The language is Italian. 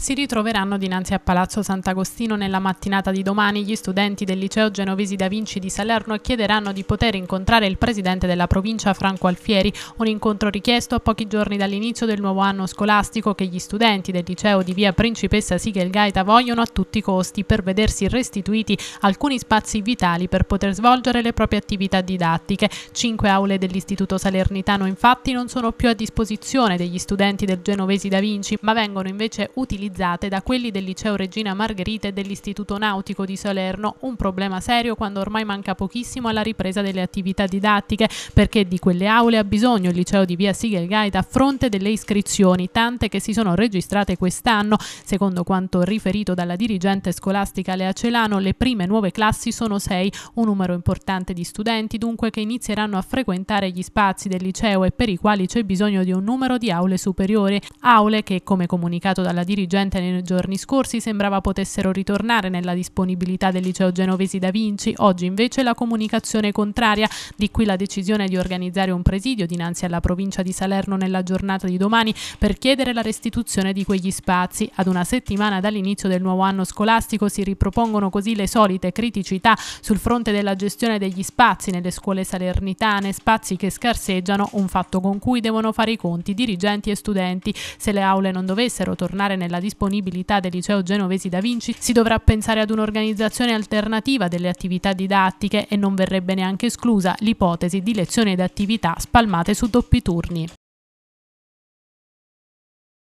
si ritroveranno dinanzi a Palazzo Sant'Agostino nella mattinata di domani gli studenti del liceo Genovesi da Vinci di Salerno chiederanno di poter incontrare il presidente della provincia Franco Alfieri, un incontro richiesto a pochi giorni dall'inizio del nuovo anno scolastico che gli studenti del liceo di via Principessa Sigel Gaeta vogliono a tutti i costi per vedersi restituiti alcuni spazi vitali per poter svolgere le proprie attività didattiche. Cinque aule dell'Istituto Salernitano infatti non sono più a disposizione degli studenti del Genovesi da Vinci, ma vengono invece utilizzate realizzate da quelli del liceo Regina Margherita e dell'Istituto Nautico di Salerno, un problema serio quando ormai manca pochissimo alla ripresa delle attività didattiche, perché di quelle aule ha bisogno il liceo di via Sigel Gaeta a fronte delle iscrizioni, tante che si sono registrate quest'anno. Secondo quanto riferito dalla dirigente scolastica Lea Celano, le prime nuove classi sono sei, un numero importante di studenti dunque che inizieranno a frequentare gli spazi del liceo e per i quali c'è bisogno di un numero di aule superiori, aule che, come comunicato dalla dirigente, sorgente nei giorni scorsi sembrava potessero ritornare nella disponibilità del liceo genovesi da Vinci, oggi invece la comunicazione contraria, di qui la decisione di organizzare un presidio dinanzi alla provincia di Salerno nella giornata di domani per chiedere la restituzione di quegli spazi. Ad una settimana dall'inizio del nuovo anno scolastico si ripropongono così le solite criticità sul fronte della gestione degli spazi nelle scuole salernitane, spazi che scarseggiano, un fatto con cui devono fare i conti dirigenti e studenti. Se le aule non dovessero tornare nella disponibilità, disponibilità del liceo genovesi da Vinci, si dovrà pensare ad un'organizzazione alternativa delle attività didattiche e non verrebbe neanche esclusa l'ipotesi di lezioni ed attività spalmate su doppi turni.